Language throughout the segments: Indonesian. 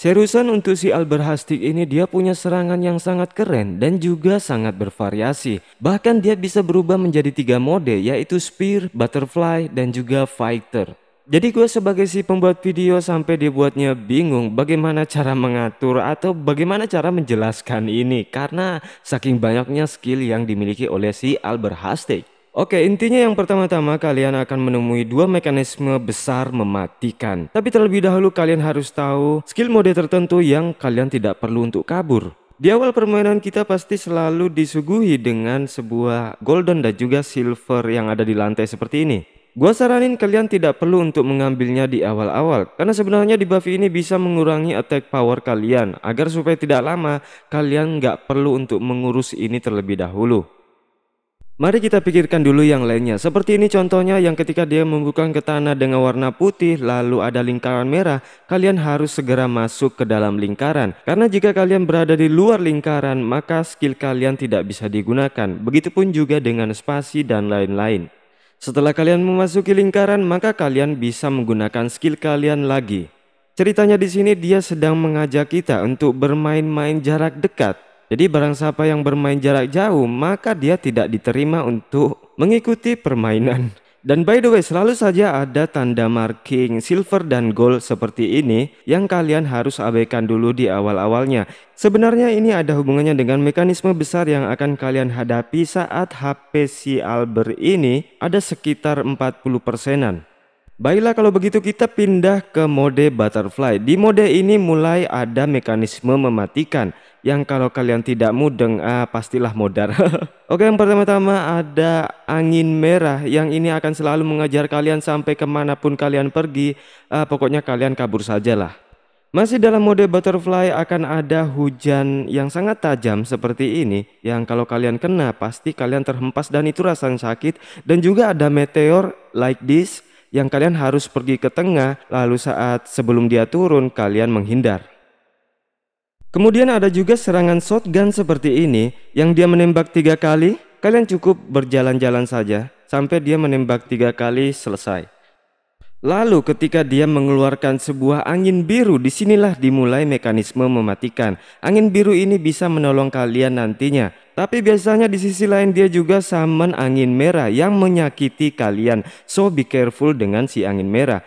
Seriusan untuk si Albert Alberhastik ini dia punya serangan yang sangat keren dan juga sangat bervariasi. Bahkan dia bisa berubah menjadi tiga mode yaitu Spear, Butterfly, dan juga Fighter. Jadi gue sebagai si pembuat video sampai dibuatnya bingung bagaimana cara mengatur atau bagaimana cara menjelaskan ini. Karena saking banyaknya skill yang dimiliki oleh si Albert Alberhastik. Oke, intinya yang pertama-tama kalian akan menemui dua mekanisme besar mematikan. Tapi terlebih dahulu kalian harus tahu skill mode tertentu yang kalian tidak perlu untuk kabur. Di awal permainan kita pasti selalu disuguhi dengan sebuah golden dan juga silver yang ada di lantai seperti ini. Gua saranin kalian tidak perlu untuk mengambilnya di awal-awal karena sebenarnya di buff ini bisa mengurangi attack power kalian agar supaya tidak lama kalian nggak perlu untuk mengurus ini terlebih dahulu. Mari kita pikirkan dulu yang lainnya. Seperti ini contohnya yang ketika dia membuka ke tanah dengan warna putih lalu ada lingkaran merah, kalian harus segera masuk ke dalam lingkaran. Karena jika kalian berada di luar lingkaran, maka skill kalian tidak bisa digunakan. Begitupun juga dengan spasi dan lain-lain. Setelah kalian memasuki lingkaran, maka kalian bisa menggunakan skill kalian lagi. Ceritanya di sini dia sedang mengajak kita untuk bermain-main jarak dekat jadi barang siapa yang bermain jarak jauh, maka dia tidak diterima untuk mengikuti permainan. Dan by the way, selalu saja ada tanda marking silver dan gold seperti ini yang kalian harus abaikan dulu di awal-awalnya. Sebenarnya ini ada hubungannya dengan mekanisme besar yang akan kalian hadapi saat HP si Albert ini ada sekitar 40 persenan. Baiklah kalau begitu kita pindah ke mode butterfly. Di mode ini mulai ada mekanisme mematikan yang kalau kalian tidak mudeng ah, pastilah modar. Oke, yang pertama-tama ada angin merah yang ini akan selalu mengajar kalian sampai kemanapun kalian pergi. Ah, pokoknya kalian kabur sajalah. Masih dalam mode butterfly akan ada hujan yang sangat tajam seperti ini yang kalau kalian kena pasti kalian terhempas dan itu rasanya sakit dan juga ada meteor like this yang kalian harus pergi ke tengah lalu saat sebelum dia turun kalian menghindar. Kemudian ada juga serangan shotgun seperti ini yang dia menembak tiga kali. Kalian cukup berjalan-jalan saja sampai dia menembak tiga kali selesai. Lalu ketika dia mengeluarkan sebuah angin biru, disinilah dimulai mekanisme mematikan. Angin biru ini bisa menolong kalian nantinya. Tapi biasanya di sisi lain dia juga summon angin merah yang menyakiti kalian. So be careful dengan si angin merah.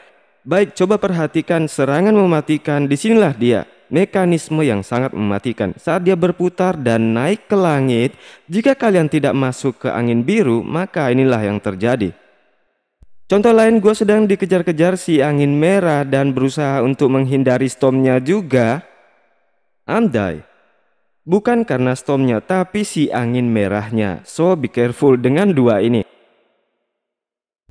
Baik, coba perhatikan serangan mematikan. Disinilah dia mekanisme yang sangat mematikan. Saat dia berputar dan naik ke langit, jika kalian tidak masuk ke angin biru, maka inilah yang terjadi. Contoh lain, gue sedang dikejar-kejar si angin merah dan berusaha untuk menghindari stormnya juga. Andai, bukan karena stormnya tapi si angin merahnya. So be careful dengan dua ini.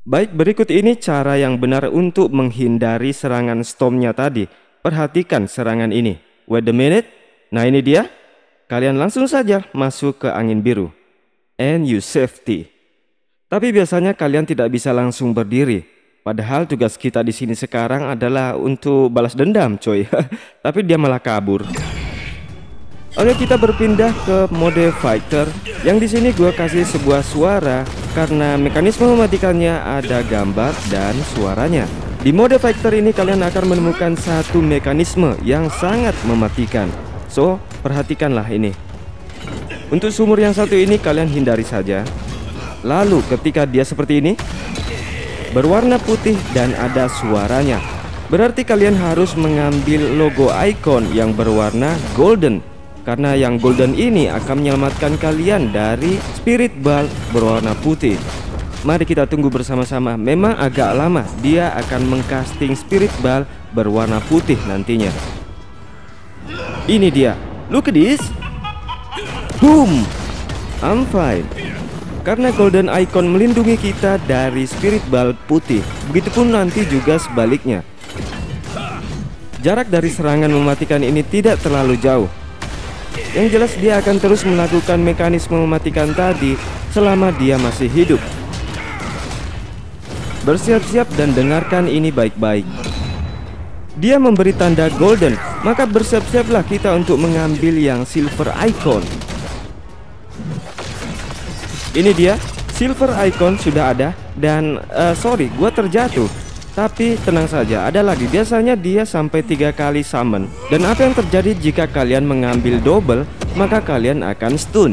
Baik, berikut ini cara yang benar untuk menghindari serangan stormnya tadi perhatikan serangan ini. Wait a minute. Nah ini dia. Kalian langsung saja masuk ke angin biru. And you safety. Tapi biasanya kalian tidak bisa langsung berdiri. Padahal tugas kita di sini sekarang adalah untuk balas dendam, coy. Tapi dia malah kabur. Oke, kita berpindah ke mode fighter. Yang di sini gue kasih sebuah suara karena mekanisme mematikannya ada gambar dan suaranya. Di mode factor ini kalian akan menemukan satu mekanisme yang sangat mematikan So, perhatikanlah ini Untuk sumur yang satu ini kalian hindari saja Lalu ketika dia seperti ini Berwarna putih dan ada suaranya Berarti kalian harus mengambil logo icon yang berwarna golden Karena yang golden ini akan menyelamatkan kalian dari spirit ball berwarna putih Mari kita tunggu bersama-sama. Memang agak lama dia akan mengcasting spirit ball berwarna putih nantinya. Ini dia. Look at this. Boom. I'm fine. Karena Golden Icon melindungi kita dari spirit ball putih. Begitupun nanti juga sebaliknya. Jarak dari serangan mematikan ini tidak terlalu jauh. Yang jelas dia akan terus melakukan mekanisme mematikan tadi selama dia masih hidup. Bersiap-siap dan dengarkan ini baik-baik. Dia memberi tanda golden, maka bersiap-siaplah kita untuk mengambil yang silver icon. Ini dia, silver icon sudah ada dan uh, sorry, gua terjatuh. Tapi tenang saja, ada lagi. Biasanya dia sampai tiga kali summon. Dan apa yang terjadi jika kalian mengambil double, maka kalian akan stun.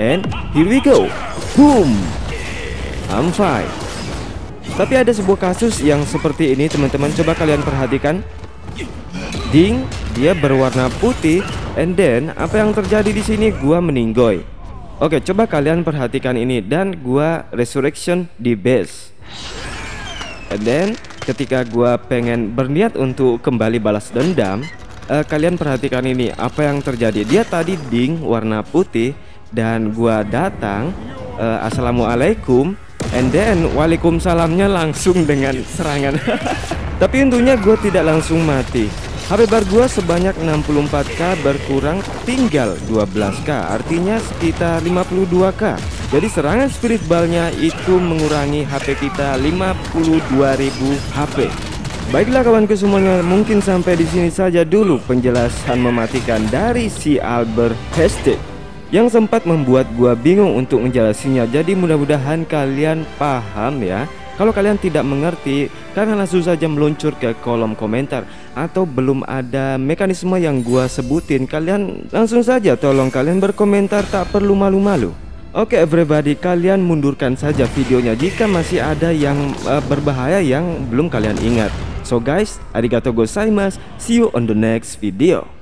And here we go. Boom! fine. Tapi ada sebuah kasus yang seperti ini teman-teman coba kalian perhatikan. Ding, dia berwarna putih and then apa yang terjadi di sini gua meninggoy. Oke, coba kalian perhatikan ini dan gua resurrection di base. And then ketika gua pengen berniat untuk kembali balas dendam, uh, kalian perhatikan ini apa yang terjadi. Dia tadi ding warna putih dan gua datang uh, assalamualaikum And then Waalaikumsalamnya langsung dengan serangan Tapi untungnya gue tidak langsung mati HP bar gue sebanyak 64k berkurang tinggal 12k Artinya sekitar 52k Jadi serangan spirit ballnya itu mengurangi HP kita 52.000 HP Baiklah kawanku semuanya, mungkin sampai di sini saja dulu penjelasan mematikan dari si Albert Hestet yang sempat membuat gua bingung untuk menjelasinya. Jadi mudah-mudahan kalian paham ya. Kalau kalian tidak mengerti, kalian langsung saja meluncur ke kolom komentar atau belum ada mekanisme yang gua sebutin, kalian langsung saja tolong kalian berkomentar tak perlu malu-malu. Oke okay, everybody, kalian mundurkan saja videonya jika masih ada yang uh, berbahaya yang belum kalian ingat. So guys, arigato gozaimasu. See you on the next video.